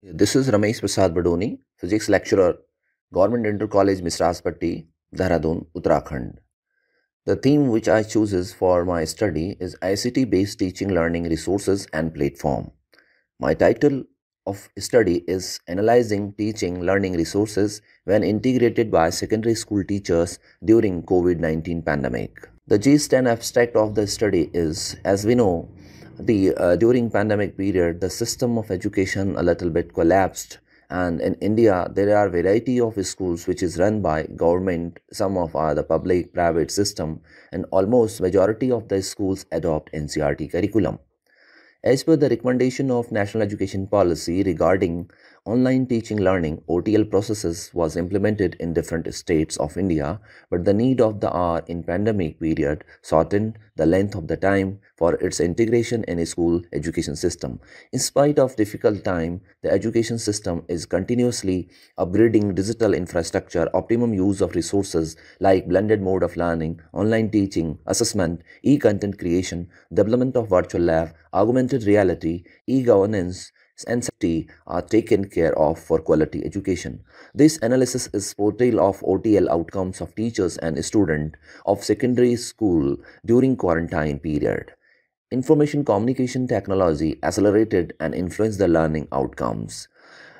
This is Ramesh Prasad Badoni, Physics Lecturer, Government Inter College Misraspati, Dehradun, Uttarakhand. The theme which I chooses for my study is ICT-based teaching learning resources and platform. My title of study is Analyzing Teaching Learning Resources when integrated by secondary school teachers during COVID-19 pandemic. The G and abstract of the study is, as we know, the uh, during pandemic period the system of education a little bit collapsed and in india there are variety of schools which is run by government some of are the public private system and almost majority of the schools adopt ncrt curriculum as per the recommendation of national education policy regarding Online teaching learning OTL processes was implemented in different states of India, but the need of the hour in pandemic period shortened the length of the time for its integration in a school education system. In spite of difficult time, the education system is continuously upgrading digital infrastructure, optimum use of resources like blended mode of learning, online teaching, assessment, e-content creation, development of virtual lab, augmented reality, e-governance, and safety are taken care of for quality education. This analysis is portrayal of OTL outcomes of teachers and student of secondary school during quarantine period. Information communication technology accelerated and influenced the learning outcomes.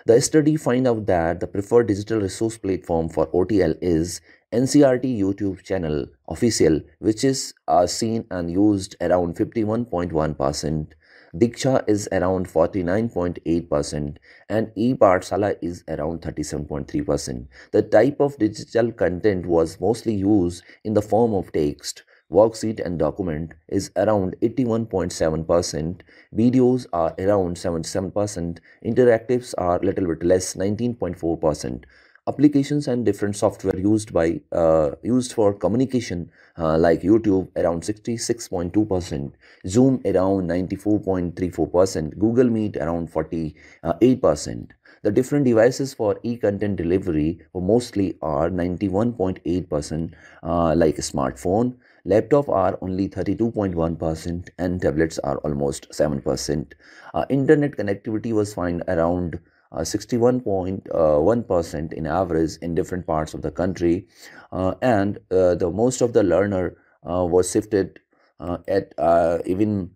The study find out that the preferred digital resource platform for OTL is NCRT YouTube channel official, which is uh, seen and used around 51.1% Diksha is around 49.8% and e-Parshala is around 37.3%. The type of digital content was mostly used in the form of text. Worksheet and document is around 81.7%, videos are around 77%, interactives are little bit less 19.4% applications and different software used by uh, used for communication uh, like YouTube around 66.2%, Zoom around 94.34%, Google Meet around 48%. The different devices for e-content delivery mostly are 91.8% uh, like smartphone, laptop are only 32.1% and tablets are almost 7%. Uh, internet connectivity was fine around 61.1% uh, uh, in average in different parts of the country uh, and the most of the learner was shifted at even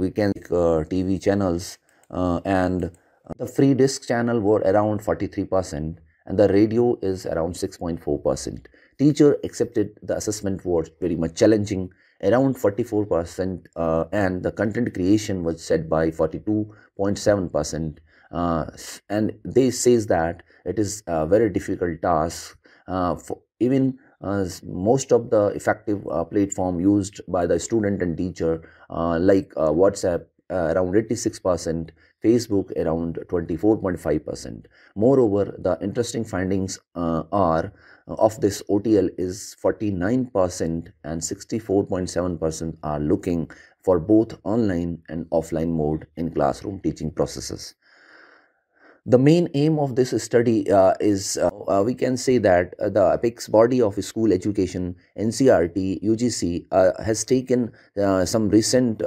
weekend TV channels and the free disk channel were around 43% and the radio is around 6.4%. Teacher accepted the assessment was very much challenging around 44% uh, and the content creation was set by 42.7% uh, and they says that it is a very difficult task uh, for even uh, most of the effective uh, platform used by the student and teacher uh, like uh, whatsapp around 86% facebook around 24.5% moreover the interesting findings are of this otl is 49% and 64.7% are looking for both online and offline mode in classroom teaching processes the main aim of this study uh, is uh, uh we can say that uh, the apex body of school education, NCRT, UGC uh, has taken some recent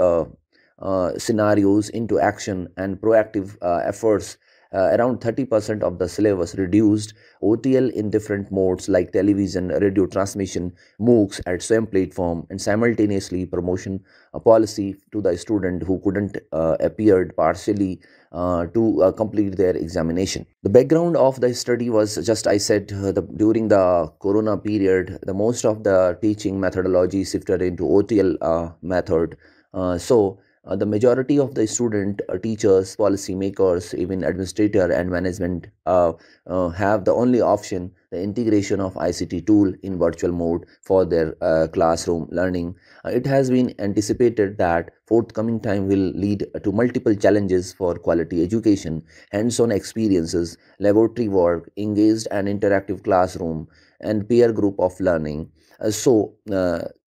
scenarios into action and proactive efforts uh, around 30% of the syllabus reduced, OTL in different modes like television, radio transmission, MOOCs at same platform, and simultaneously promotion uh, policy to the student who couldn't uh, appeared partially uh, to uh, complete their examination. The background of the study was just I said uh, the, during the corona period, the most of the teaching methodology shifted into OTL uh, method. so uh, the majority of the student uh, teachers policymakers even administrator and management uh, uh have the only option the integration of ict tool in virtual mode for their uh, classroom learning uh, it has been anticipated that forthcoming time will lead to multiple challenges for quality education hands-on experiences laboratory work engaged and interactive classroom and peer group of learning so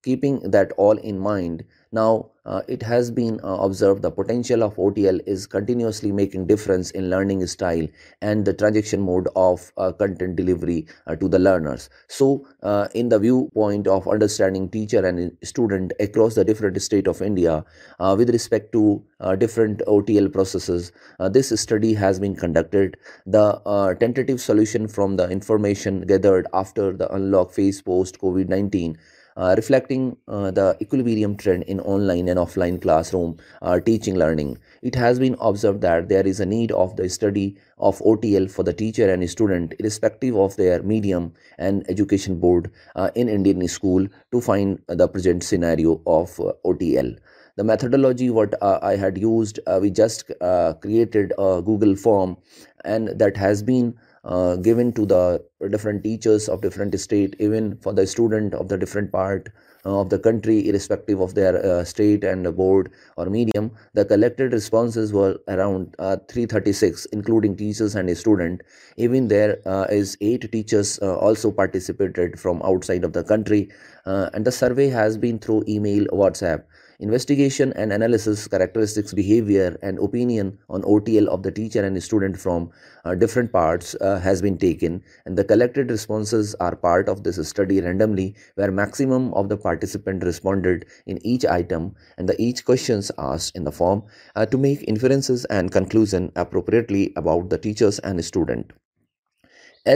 Keeping that all in mind, now uh, it has been uh, observed the potential of OTL is continuously making difference in learning style and the transaction mode of uh, content delivery uh, to the learners. So uh, in the viewpoint of understanding teacher and student across the different state of India uh, with respect to different OTL processes, this study has been conducted. The tentative solution from the information gathered after the unlock phase post COVID-19 uh, reflecting uh, the equilibrium trend in online and offline classroom uh, teaching learning. It has been observed that there is a need of the study of OTL for the teacher and student irrespective of their medium and education board uh, in Indian school to find the present scenario of uh, OTL the methodology what uh, i had used uh, we just uh, created a google form and that has been uh, given to the different teachers of different state even for the student of the different part uh, of the country irrespective of their uh, state and board or medium the collected responses were around uh, 336 including teachers and a student even there uh, is eight teachers also participated from outside of the country and the survey has been through email whatsapp investigation and analysis characteristics behavior and opinion on otl of the teacher and student from uh, different parts uh, has been taken and the collected responses are part of this study randomly where maximum of the participant responded in each item and the each questions asked in the form uh, to make inferences and conclusion appropriately about the teachers and student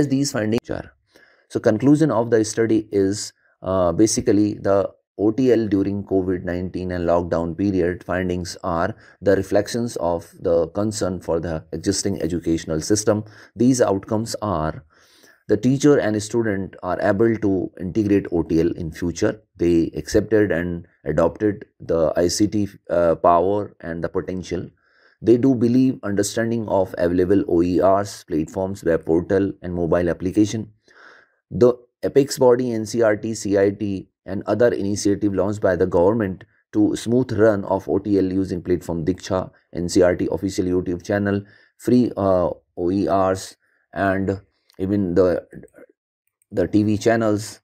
as these findings are so conclusion of the study is uh, basically the OTL during COVID-19 and lockdown period findings are the reflections of the concern for the existing educational system. These outcomes are the teacher and student are able to integrate OTL in future. They accepted and adopted the ICT uh, power and the potential. They do believe understanding of available OERs, platforms, web portal and mobile application. The apex body ncrt cit and other initiative launched by the government to smooth run of OTL using platform Diksha, NCRT official YouTube channel, free uh, OERs and even the the TV channels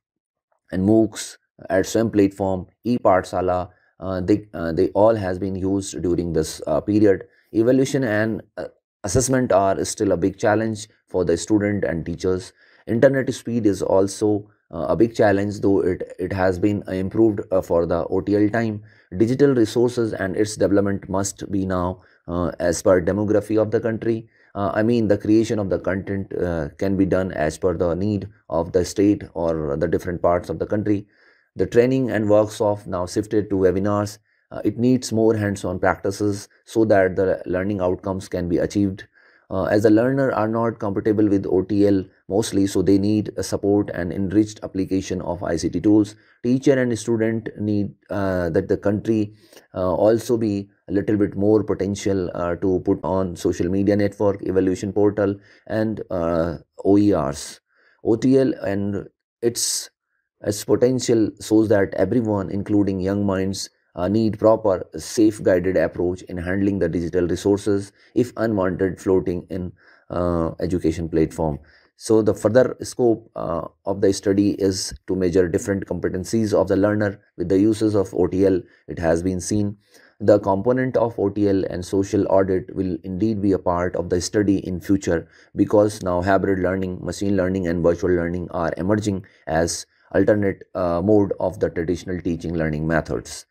and MOOCs at same platform, e Part uh, they, uh, they all has been used during this uh, period. Evaluation and uh, assessment are still a big challenge for the student and teachers. Internet speed is also uh, a big challenge though it, it has been improved uh, for the OTL time. Digital resources and its development must be now uh, as per demography of the country. Uh, i mean the creation of the content uh, can be done as per the need of the state or the different parts of the country the training and works of now shifted to webinars uh, it needs more hands-on practices so that the learning outcomes can be achieved as a learner are not compatible with otl mostly so they need support and enriched application of ICT tools. Teacher and student need uh, that the country uh, also be a little bit more potential uh, to put on social media network, evaluation portal and uh, OERs. OTL and its, its potential shows that everyone including young minds uh, need proper safe guided approach in handling the digital resources if unwanted floating in uh, education platform so the further scope uh, of the study is to measure different competencies of the learner with the uses of OTL. It has been seen the component of OTL and social audit will indeed be a part of the study in future because now hybrid learning, machine learning and virtual learning are emerging as alternate uh, mode of the traditional teaching learning methods.